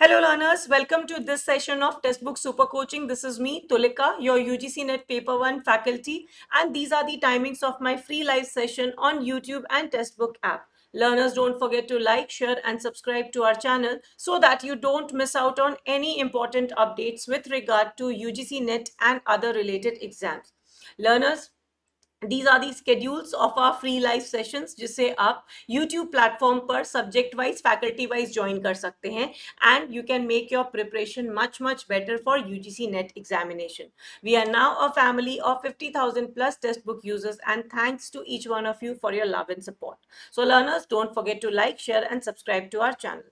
Hello learners, welcome to this session of Testbook Super Coaching. This is me, Tulika, your UGC NET Paper 1 faculty and these are the timings of my free live session on YouTube and Testbook app. Learners, don't forget to like, share and subscribe to our channel so that you don't miss out on any important updates with regard to UGC NET and other related exams. Learners, these are the schedules of our free live session जिसे आप YouTube platform पर subject wise faculty wise join कर सकते हैं and you can make your preparation much much better for U G C NET examination we are now a family of fifty thousand plus text book users and thanks to each one of you for your love and support so learners don't forget to like share and subscribe to our channel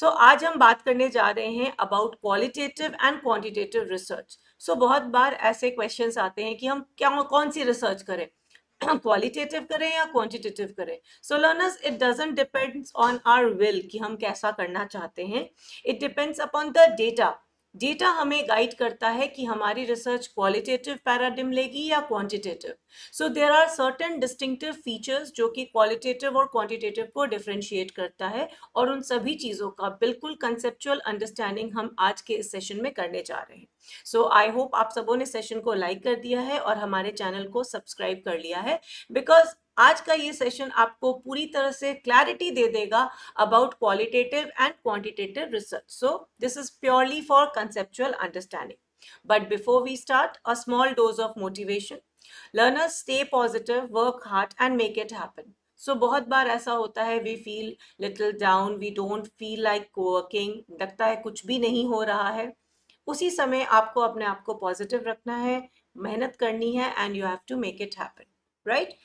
so आज हम बात करने जा रहे हैं about qualitative and quantitative research so so, बहुत बार ऐसे question आते हैं कि हम क्या कौन सी रिसर्च करें क्वालिटेटिव करें या क्वांटिटेटिव करें so learners it doesn't depends on our will कि हम कैसा करना चाहते हैं it depends upon the data data हमें गाइड करता है कि हमारी रिसर्च क्वालिटेटिव पैराडिम लेगी या quantitative so there are certain distinctive features जो कि क्वालिटेटिव और क्वांटिटेटिव को डिफ्रेंशिएट करता है और उन सभी चीज़ों का बिल्कुल कंसेप्चुअल अंडरस्टैंडिंग हम आज के इस सेशन में करने जा रहे हैं सो आई होप आप सबों ने सेशन को लाइक like कर दिया है और हमारे चैनल को सब्सक्राइब कर लिया है बिकॉज आज का ये सेशन आपको पूरी तरह से क्लैरिटी दे देगा about qualitative and quantitative research so this is purely for conceptual understanding But before we start, a small dose of motivation. Learners stay positive, work hard and make it happen. So बहुत बार ऐसा होता है we feel little down we don't feel like working लगता है कुछ भी नहीं हो रहा है उसी समय आपको अपने आप को पॉजिटिव रखना है मेहनत करनी है and you have to make it happen right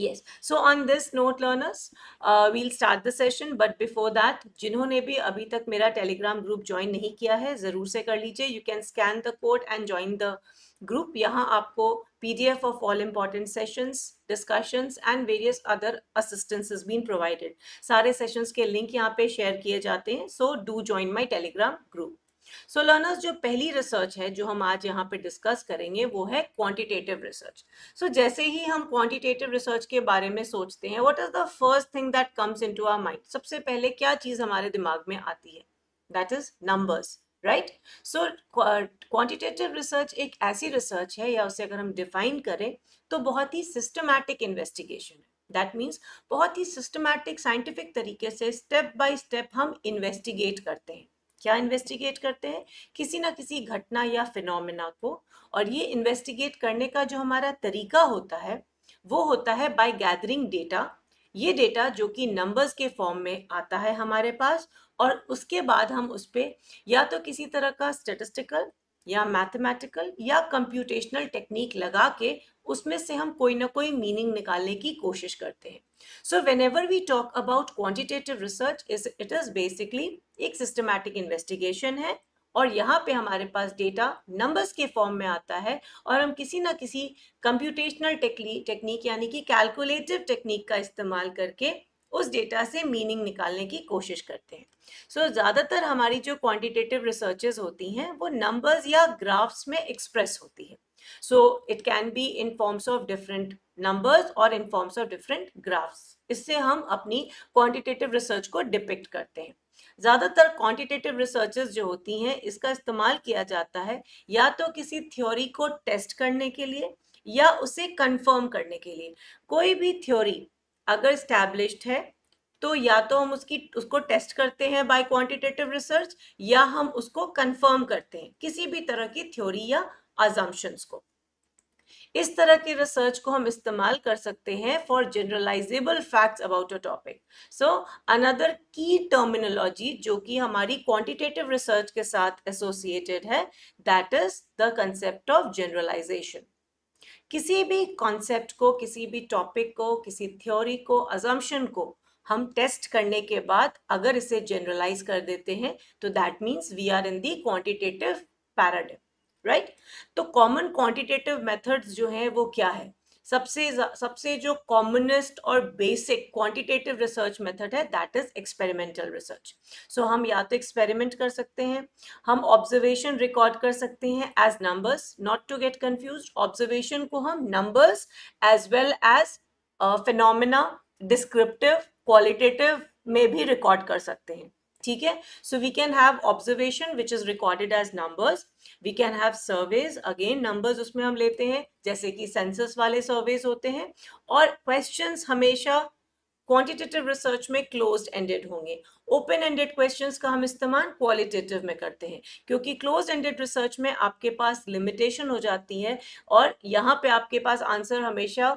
yes so on this note learners uh, we'll start the session but before that जिन्होंने भी अभी तक मेरा telegram group join नहीं किया है ज़रूर से कर लीजिए you can scan the code and join the group यहाँ आपको PDF of all important sessions discussions and various other assistance is been provided सारे sessions के link यहाँ पे share किए जाते हैं so do join my telegram group so so, learners जो पहली रिसर्च है जो हम आज यहाँ पे डिस्कस करेंगे वो है क्वांटिटेटिव रिसर्च सो जैसे ही हम क्वांटिटेटिव रिसर्च के बारे में सोचते हैं what is the first thing that comes into our mind सबसे पहले क्या चीज़ हमारे दिमाग में आती है that is numbers right so quantitative research एक ऐसी रिसर्च है या उसे अगर हम डिफाइन करें तो बहुत ही सिस्टमैटिक इन्वेस्टिगेशन है दैट मीन्स बहुत ही सिस्टमैटिक साइंटिफिक तरीके से स्टेप बाय स्टेप हम इन्वेस्टिगेट करते हैं क्या इन्वेस्टिगेट करते हैं किसी ना किसी घटना या फिनोमिना को और ये इन्वेस्टिगेट करने का जो हमारा तरीका होता है वो होता है बाय गैदरिंग डेटा ये डेटा जो कि नंबर्स के फॉर्म में आता है हमारे पास और उसके बाद हम उस पर या तो किसी तरह का स्टेटिस्टिकल या मैथमेटिकल या कंप्यूटेशनल टेक्निक लगा के उसमें से हम कोई ना कोई मीनिंग निकालने की कोशिश करते हैं so whenever we talk about quantitative research is it is basically एक सिस्टमैटिक इन्वेस्टिगेशन है और यहाँ पे हमारे पास डेटा नंबर्स के फॉर्म में आता है और हम किसी ना किसी कंप्यूटेशनल टेक्निक यानी कि कैलकुलेटिव टेक्निक का इस्तेमाल करके उस डेटा से मीनिंग निकालने की कोशिश करते हैं सो so, ज़्यादातर हमारी जो क्वांटिटेटिव रिसर्चेज होती हैं वो नंबर्स या ग्राफ्स में एक्सप्रेस होती है so it can be in forms of different numbers or in forms of different graphs इससे हम अपनी क्वांटिटेटिव रिसर्च को depict करते हैं ज़्यादातर क्वांटिटेटिव रिसर्च जो होती हैं इसका इस्तेमाल किया जाता है या तो किसी थ्योरी को टेस्ट करने के लिए या उसे कंफर्म करने के लिए कोई भी थ्योरी अगर स्टैब्लिश्ड है तो या तो हम उसकी उसको टेस्ट करते हैं बाय क्वांटिटेटिव रिसर्च या हम उसको कंफर्म करते हैं किसी भी तरह की थ्योरी या अजम्पन्स को इस तरह की रिसर्च को हम इस्तेमाल कर सकते हैं for generalisable facts about a topic so another key terminology जो कि हमारी क्वांटिटेटिव रिसर्च के साथ एसोसिएटेड है that is the concept of generalisation किसी भी कॉन्सेप्ट को किसी भी टॉपिक को किसी थ्योरी को अजम्पन को हम टेस्ट करने के बाद अगर इसे जनरलाइज कर देते हैं तो that means we are in the quantitative paradigm right right? तो कॉमन क्वांटिटेटिव मेथड्स जो हैं वो क्या है सबसे सबसे जो कॉमनेस्ट और बेसिक क्वांटिटेटिव रिसर्च मेथड है that is experimental research so हम या तो एक्सपेरिमेंट कर सकते हैं हम ऑब्जर्वेशन रिकॉर्ड कर सकते हैं as numbers not to get confuse observation को हम numbers as well as phenomena descriptive qualitative में भी रिकॉर्ड कर सकते हैं ठीक है so we can have observation which is recorded as numbers we can have surveys again numbers उसमें हम लेते हैं जैसे कि सेंसस वाले सर्वेज होते हैं और क्वेश्चन हमेशा क्वान्टिटेटिव रिसर्च में क्लोज एंडेड होंगे ओपन एंडेड क्वेश्चन का हम इस्तेमाल क्वालिटेटिव में करते हैं क्योंकि क्लोज एंडेड रिसर्च में आपके पास लिमिटेशन हो जाती है और यहाँ पे आपके पास आंसर हमेशा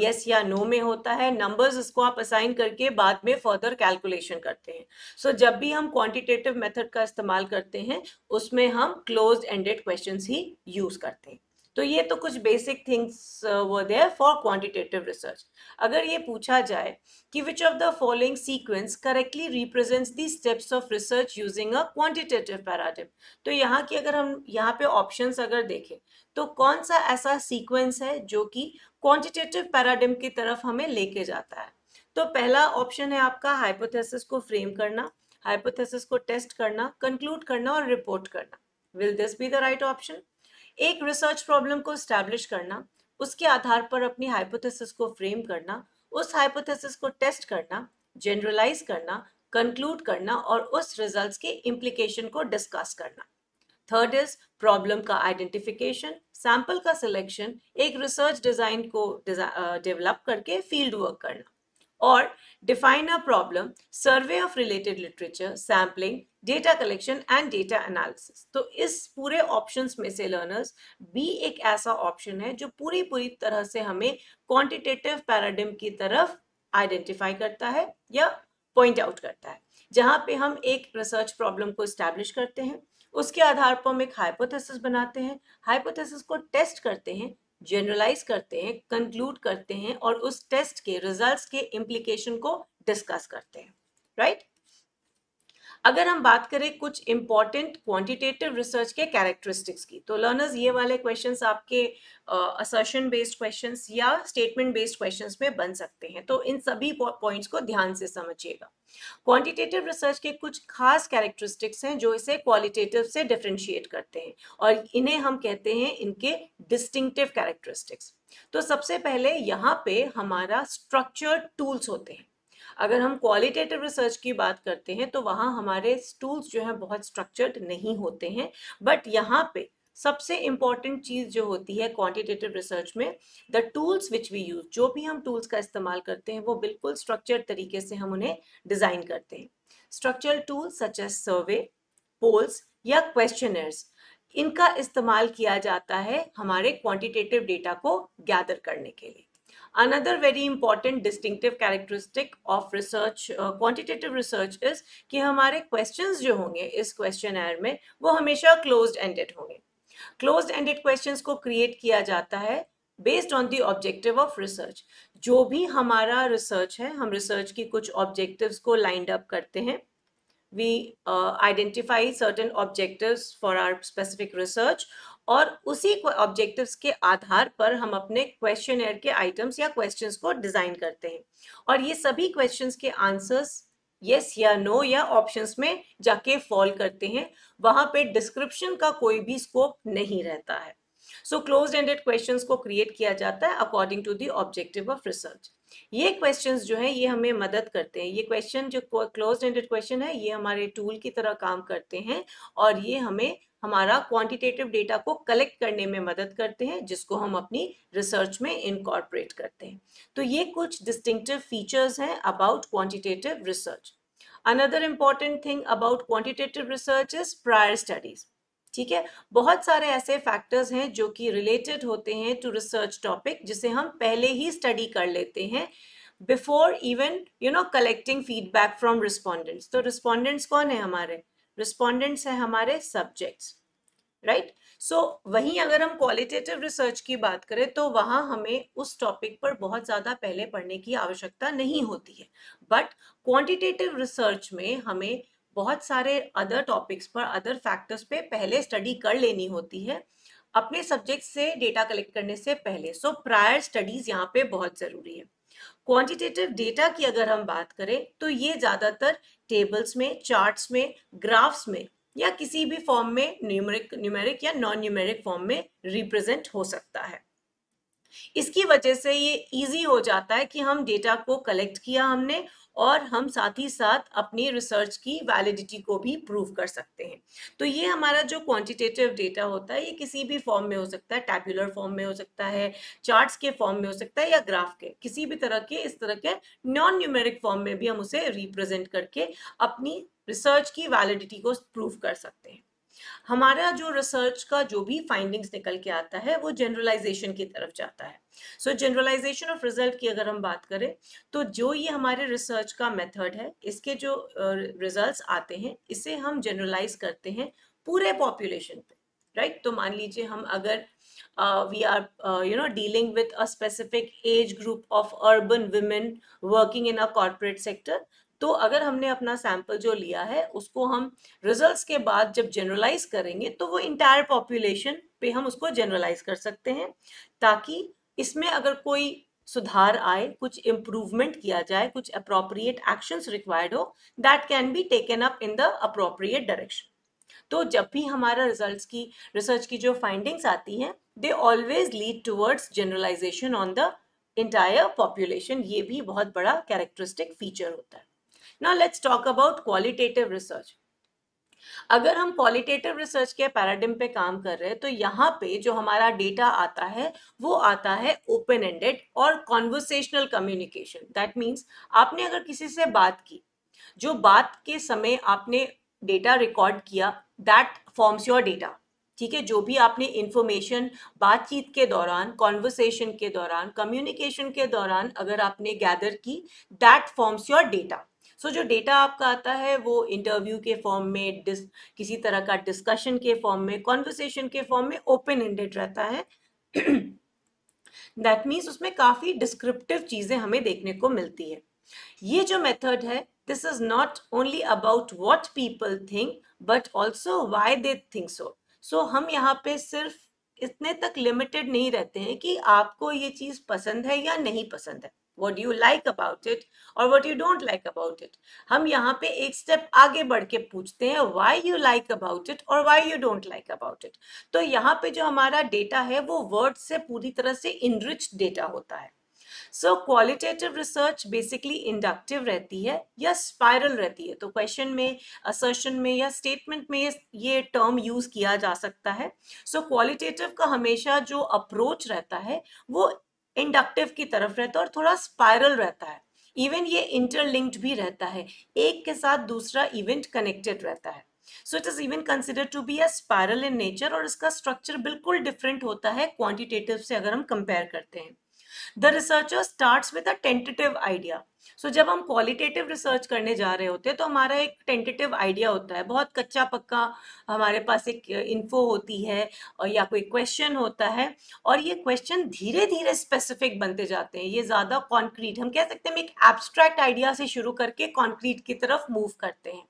यस या नो में होता है नंबर्स उसको आप असाइन करके बाद में फर्दर कैलकुलेशन करते हैं सो so, जब भी हम क्वांटिटेटिव मेथड का इस्तेमाल करते हैं उसमें हम क्लोज एंडेड क्वेश्चंस ही यूज़ करते हैं तो ये तो कुछ बेसिक थिंग्स वो दे फॉर क्वांटिटेटिव रिसर्च अगर ये पूछा जाए कि which of the following sequence correctly represents the steps of research using a quantitative paradigm तो यहाँ की अगर हम यहाँ पे ऑप्शन अगर देखें तो कौन सा ऐसा सीक्वेंस है जो कि क्वांटिटेटिव पैराडिम की तरफ हमें लेके जाता है तो पहला ऑप्शन है आपका हाइपोथेसिस को फ्रेम करना हाइपोथेसिस को टेस्ट करना कंक्लूड करना और रिपोर्ट करना will this be the right option एक रिसर्च प्रॉब्लम को स्टैब्लिश करना उसके आधार पर अपनी हाइपोथेसिस को फ्रेम करना उस हाइपोथेसिस को टेस्ट करना जनरलाइज करना कंक्लूड करना और उस रिजल्ट्स के इम्प्लीकेशन को डिस्कस करना थर्ड इज प्रॉब्लम का आइडेंटिफिकेशन सैंपल का सिलेक्शन एक रिसर्च डिज़ाइन को डेवलप uh, करके फील्ड वर्क करना और define a problem survey of related literature sampling data collection and data analysis तो इस पूरे ऑप्शन में से लर्नर्स बी एक ऐसा ऑप्शन है जो पूरी पूरी तरह से हमें क्वान्टिटेटिव पैराडिम की तरफ आइडेंटिफाई करता है या पॉइंट आउट करता है जहाँ पे हम एक रिसर्च प्रॉब्लम को इस्टेब्लिश करते हैं उसके आधार पर हम एक हाइपोथेसिस बनाते हैं हाइपोथेसिस को टेस्ट करते हैं जनरलाइज करते हैं कंक्लूड करते हैं और उस टेस्ट के रिजल्ट्स के इम्प्लीकेशन को डिस्कस करते हैं राइट right? अगर हम बात करें कुछ इंपॉर्टेंट क्वांटिटेटिव रिसर्च के कैरेक्टरिस्टिक्स की तो लर्नर्स ये वाले क्वेश्चंस आपके असर्शन बेस्ड क्वेश्चंस या स्टेटमेंट बेस्ड क्वेश्चंस में बन सकते हैं तो इन सभी पॉइंट्स को ध्यान से समझिएगा क्वांटिटेटिव रिसर्च के कुछ खास कैरेक्टरिस्टिक्स हैं जो इसे क्वालिटेटिव से डिफ्रेंशिएट करते हैं और इन्हें हम कहते हैं इनके डिस्टिंक्टिव कैरेक्टरिस्टिक्स तो सबसे पहले यहाँ पे हमारा स्ट्रक्चर्ड टूल्स होते हैं अगर हम क्वालिटेटिव रिसर्च की बात करते हैं तो वहाँ हमारे टूल्स जो हैं बहुत स्ट्रक्चर्ड नहीं होते हैं बट यहाँ पे सबसे इम्पॉर्टेंट चीज़ जो होती है क्वांटिटेटिव रिसर्च में the tools which we use जो भी हम टूल्स का इस्तेमाल करते हैं वो बिल्कुल स्ट्रक्चर तरीके से हम उन्हें डिज़ाइन करते हैं structural tool such as survey polls या क्वेश्चनर्स इनका इस्तेमाल किया जाता है हमारे क्वांटिटेटिव डेटा को गैदर करने के लिए another very important distinctive characteristic of research quantitative research is कि हमारे क्वेश्चन जो होंगे इस क्वेश्चन एयर में वो हमेशा क्लोज एंडेड होंगे क्लोज एंडेड क्वेश्चन को क्रिएट किया जाता है based on the objective of research जो भी हमारा रिसर्च है हम रिसर्च की कुछ ऑब्जेक्टिव को लाइंड अप करते हैं we uh, identify certain objectives for our specific research और उसी ऑब्जेक्टिव्स के आधार पर हम अपने क्वेश्चन के आइटम्स या क्वेश्चंस को डिज़ाइन करते हैं और ये सभी क्वेश्चंस के आंसर्स यस या नो या ऑप्शंस में जाके फॉल करते हैं वहां पे डिस्क्रिप्शन का कोई भी स्कोप नहीं रहता है सो क्लोज एंडेड क्वेश्चंस को क्रिएट किया जाता है according to the objective of research ये क्वेश्चंस जो है ये हमें मदद करते हैं ये क्वेश्चन जो क्लोज एंडेड क्वेश्चन है ये हमारे टूल की तरह काम करते हैं और ये हमें हमारा क्वांटिटेटिव डेटा को कलेक्ट करने में मदद करते हैं जिसको हम अपनी रिसर्च में इनकॉर्पोरेट करते हैं तो ये कुछ डिस्टिंक्टिव फीचर्स हैं about quantitative research another important thing about quantitative research is prior studies ठीक है बहुत सारे ऐसे फैक्टर्स हैं जो कि रिलेटेड होते हैं टू रिसर्च टॉपिक जिसे हम पहले ही स्टडी कर लेते हैं before even you know collecting feedback from respondents तो रिस्पॉन्डेंट्स कौन है हमारे रिस्पोंडेंट्स हैं हमारे सब्जेक्ट्स राइट सो वहीं अगर हम क्वालिटेटिव रिसर्च की बात करें तो वहाँ हमें उस टॉपिक पर बहुत ज़्यादा पहले पढ़ने की आवश्यकता नहीं होती है बट क्वांटिटेटिव रिसर्च में हमें बहुत सारे अदर टॉपिक्स पर अदर फैक्टर्स पे पहले स्टडी कर लेनी होती है अपने सब्जेक्ट से डेटा कलेक्ट करने से पहले सो प्रायर स्टडीज यहाँ पे बहुत ज़रूरी है क्वांटिटेटिव डेटा की अगर हम बात करें तो ये ज़्यादातर टेबल्स में चार्ट्स में ग्राफ्स में या किसी भी फॉर्म में न्यूमेरिक न्यूमेरिक या नॉन न्यूमेरिक फॉर्म में रिप्रेजेंट हो सकता है इसकी वजह से ये इजी हो जाता है कि हम डेटा को कलेक्ट किया हमने और हम साथ ही साथ अपनी रिसर्च की वैलिडिटी को भी प्रूव कर सकते हैं तो ये हमारा जो क्वांटिटेटिव डेटा होता है ये किसी भी फॉर्म में हो सकता है टैबुलर फॉर्म में हो सकता है चार्ट्स के फॉर्म में हो सकता है या ग्राफ के किसी भी तरह के इस तरह के नॉन न्यूमेरिक फॉर्म में भी हम उसे रिप्रेजेंट करके अपनी रिसर्च की वैलिडिटी को प्रूव कर सकते हैं हमारा जो रिसर्च का जो भी फाइंडिंग्स निकल के आता है वो जनरलाइजेशन की तरफ जाता है सो जनरलाइजेशन ऑफ रिजल्ट की अगर हम बात करें तो जो ये हमारे रिसर्च का मेथड है इसके जो रिजल्ट्स uh, आते हैं इसे हम जनरलाइज करते हैं पूरे पॉपुलेशन पे राइट right? तो मान लीजिए हम अगर we are you know dealing with a specific age group of urban women working in a corporate sector तो अगर हमने अपना सैंपल जो लिया है उसको हम रिजल्ट्स के बाद जब जनरलाइज करेंगे तो वो इंटायर पॉपुलेशन पे हम उसको जनरलाइज कर सकते हैं ताकि इसमें अगर कोई सुधार आए कुछ इम्प्रूवमेंट किया जाए कुछ अप्रोप्रिएट एक्शंस रिक्वायर्ड हो that can be taken up in the appropriate direction तो जब भी हमारा रिजल्ट्स की रिसर्च की जो फाइंडिंग्स आती हैं they always lead towards generalisation on the entire population ये भी बहुत बड़ा कैरेक्टरिस्टिक फीचर होता है ना let's talk about qualitative research अगर हम क्वालिटेटिव रिसर्च के पैराडिम पे काम कर रहे हैं तो यहाँ पे जो हमारा डेटा आता है वो आता है ओपन एंडेड और कॉन्वर्सेशनल कम्युनिकेशन दैट मीन्स आपने अगर किसी से बात की जो बात के समय आपने डेटा रिकॉर्ड किया दैट फॉर्म्स योर डेटा ठीक है जो भी आपने इन्फॉर्मेशन बातचीत के दौरान कॉन्वर्सेशन के दौरान कम्युनिकेशन के दौरान अगर आपने गैदर की that forms your data so so, जो डेटा आपका आता है वो इंटरव्यू के फॉर्म में डिस किसी तरह का डिस्कशन के फॉर्म में कॉन्वर्सेशन के फॉर्म में ओपन एंडेड रहता है दैट मीन्स उसमें काफ़ी डिस्क्रिप्टिव चीज़ें हमें देखने को मिलती है ये जो मेथड है this is not only about what people think but also why they think so so हम यहाँ पे सिर्फ इतने तक लिमिटेड नहीं रहते हैं कि आपको ये चीज़ पसंद है या नहीं पसंद है what you like about it और what you don't like about it हम यहाँ पे एक स्टेप आगे बढ़ के पूछते हैं why you like about it और why you don't like about it तो यहाँ पे जो हमारा डेटा है वो वर्ड से पूरी तरह से इनरिच डेटा होता है so qualitative research basically inductive रहती है या स्पायरल रहती है तो क्वेश्चन में असर्शन में या स्टेटमेंट में ये टर्म यूज किया जा सकता है सो so, क्वालिटेटिव का हमेशा जो अप्रोच रहता है वो इंडक्टिव की तरफ रहता है और थोड़ा स्पायरल रहता है इवन ये इंटरलिंक्ड भी रहता है एक के साथ दूसरा इवेंट कनेक्टेड रहता है so it is even consider to be a spiral in nature और इसका स्ट्रक्चर बिल्कुल डिफरेंट होता है क्वांटिटेटिव से अगर हम कंपेयर करते हैं the researcher start with a tentative idea so जब हम क्वालिटेटिव रिसर्च करने जा रहे होते हैं तो हमारा एक टेंटेटिव आइडिया होता है बहुत कच्चा पक्का हमारे पास एक इन्फो होती है और या कोई क्वेश्चन होता है और ये क्वेश्चन धीरे धीरे स्पेसिफिक बनते जाते हैं ये ज़्यादा कॉन्क्रीट हम कह सकते हैं हम एक एब्स्ट्रैक्ट आइडिया से शुरू करके कॉन्क्रीट की तरफ मूव करते हैं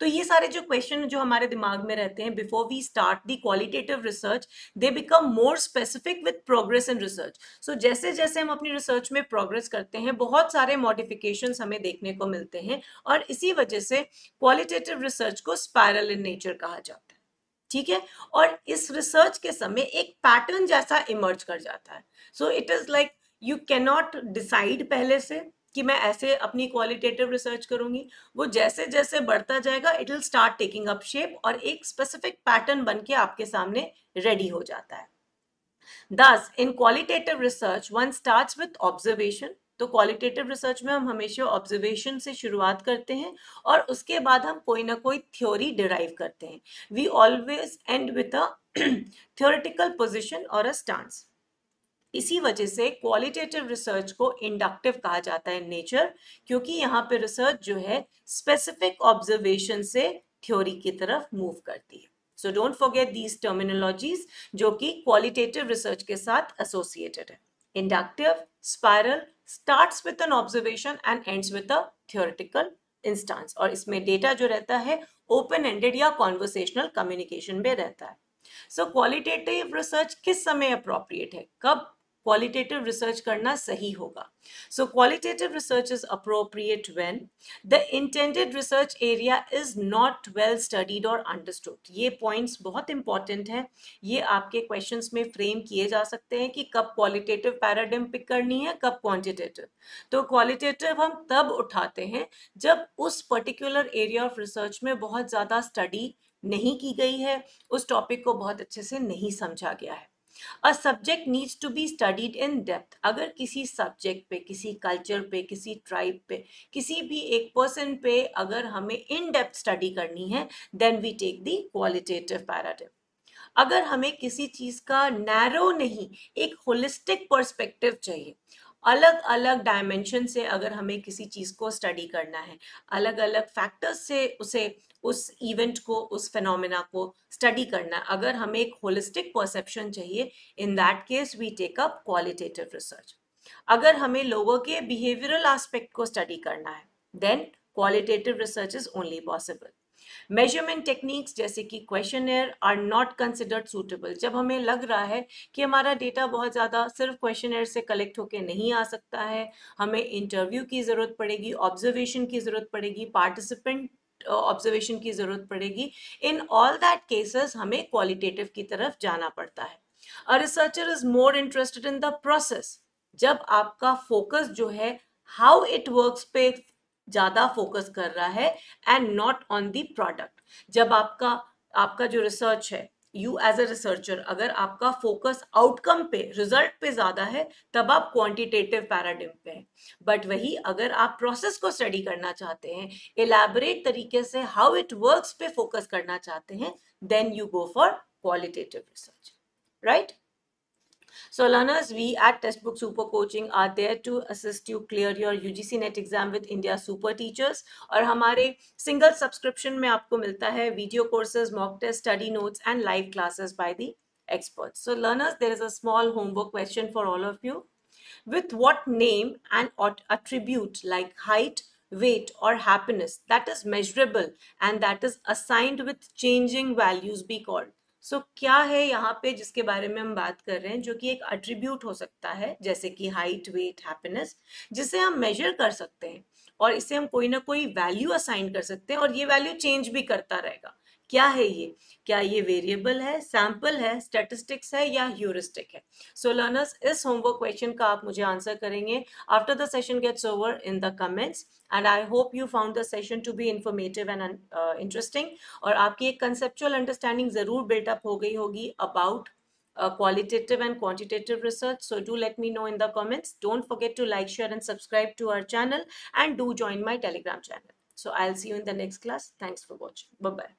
तो ये सारे जो क्वेश्चन जो हमारे दिमाग में रहते हैं before we start the qualitative research they become more specific with progress in research so जैसे जैसे हम अपनी रिसर्च में प्रोग्रेस करते हैं बहुत सारे मॉडिफिकेशन हमें देखने को मिलते हैं और इसी वजह से क्वालिटेटिव रिसर्च को स्पायरल इन नेचर कहा जाता है ठीक है और इस रिसर्च के समय एक पैटर्न जैसा इमर्ज कर जाता है so it is like you can not decide पहले से कि मैं ऐसे अपनी क्वालिटेटिव रिसर्च करूंगी वो जैसे जैसे बढ़ता जाएगा it will start taking up shape और एक स्पेसिफिक पैटर्न बन के आपके सामने रेडी हो जाता है thus in qualitative research one start with observation तो क्वालिटेटिव रिसर्च में हम हमेशा ऑब्जर्वेशन से शुरुआत करते हैं और उसके बाद हम कोई ना कोई थ्योरी डिराइव करते हैं we always end with a theoretical position और अ स्टांस इसी वजह से क्वालिटेटिव रिसर्च को इंडक्टिव कहा जाता है नेचर क्योंकि यहाँ पे रिसर्च जो है स्पेसिफिक ऑब्जर्वेशन से थ्योरी की तरफ मूव करती है so don't forget these terminologies जो कि क्वालिटेटिव रिसर्च के साथ एसोसिएटेड है inductive spiral starts with an observation and ends with a theoretical instance और इसमें डेटा जो रहता है ओपन एंडेड या कॉन्वर्सेशनल कम्युनिकेशन में रहता है सो क्वालिटेटिव रिसर्च किस समय अप्रोप्रिएट है कब क्वालिटेटिव रिसर्च करना सही होगा so qualitative research is appropriate when the intended research area is not well studied और अंडरस्टूड ये पॉइंट्स बहुत इंपॉर्टेंट हैं ये आपके क्वेश्चन में फ्रेम किए जा सकते हैं कि कब क्वालिटेटिव पैराडिम पिक करनी है कब क्वान्टिटेटिव तो क्वालिटेटिव हम तब उठाते हैं जब उस पर्टिकुलर एरिया ऑफ रिसर्च में बहुत ज़्यादा स्टडी नहीं की गई है उस टॉपिक को बहुत अच्छे से नहीं समझा गया है a subject needs to be studied in depth अगर किसी सब्जेक्ट पे किसी कल्चर पे किसी ट्राइब पे किसी भी एक पर्सन पे अगर हमें इन डेप्थ स्टडी करनी है then we take the qualitative narrative अगर हमें किसी चीज़ का नैरो नहीं एक होलिस्टिक पर्सपेक्टिव चाहिए अलग अलग डायमेंशन से अगर हमें किसी चीज़ को स्टडी करना है अलग अलग फैक्टर्स से उसे उस इवेंट को उस फेनोमेना को स्टडी करना है अगर हमें एक होलिस्टिक परसेप्शन चाहिए in that case we take up qualitative research अगर हमें लोगों के बिहेवियरल एस्पेक्ट को स्टडी करना है then qualitative research is only possible measurement techniques जैसे कि question are not considered suitable जब हमें लग रहा है कि हमारा डेटा बहुत ज़्यादा सिर्फ क्वेश्चन से कलेक्ट होकर नहीं आ सकता है हमें इंटरव्यू की ज़रूरत पड़ेगी ऑब्जर्वेशन की ज़रूरत पड़ेगी पार्टिसिपेंट ऑब्जर्वेशन की ज़रूरत पड़ेगी इन ऑल दैट केसेस हमें क्वालिटेटिव की तरफ जाना पड़ता है a researcher is more interested in the process जब आपका फोकस जो है हाउ इट वर्क पे ज़्यादा फोकस कर रहा है and not on the product जब आपका आपका जो रिसर्च है यू एज अ रिसर्चर अगर आपका फोकस आउटकम पे रिजल्ट पे ज्यादा है तब आप क्वांटिटेटिव पैराडिम पे हैं बट वही अगर आप प्रोसेस को स्टडी करना चाहते हैं एलैबोरेट तरीके से हाउ इट वर्क्स पे फोकस करना चाहते हैं then you go for qualitative research right So learners, we at Testbook Super Coaching are there to assist you clear your UGC NET exam with India super teachers. और हमारे single subscription, में आपको मिलता है video courses mock test study notes and live classes by experts. So learners, there is a small homework question for all of you. With what name and attribute like height, weight or happiness that is measurable and that is assigned with changing values be called? So so, क्या है यहाँ पे जिसके बारे में हम बात कर रहे हैं जो कि एक अट्रीब्यूट हो सकता है जैसे कि हाइट वेट हैप्पीनेस जिसे हम मेजर कर सकते हैं और इसे हम कोई ना कोई वैल्यू असाइन कर सकते हैं और ये वैल्यू चेंज भी करता रहेगा क्या है ये क्या ये वेरिएबल है सैम्पल है स्टेटिस्टिक्स है या ह्यूरिस्टिक है सो लर्नर्स इस होमवर्क क्वेश्चन का आप मुझे आंसर करेंगे after the session gets over in the comments and I hope you found the session to be informative and interesting और आपकी एक कंसेप्चुअल अंडरस्टैंडिंग ज़रूर बिल्टअप हो गई होगी about Uh, qualitative and quantitative research. So do let me know in the comments. Don't forget to like, share and subscribe to our channel and do join my Telegram channel. So I'll see you in the next class. Thanks for watching. Bye-bye.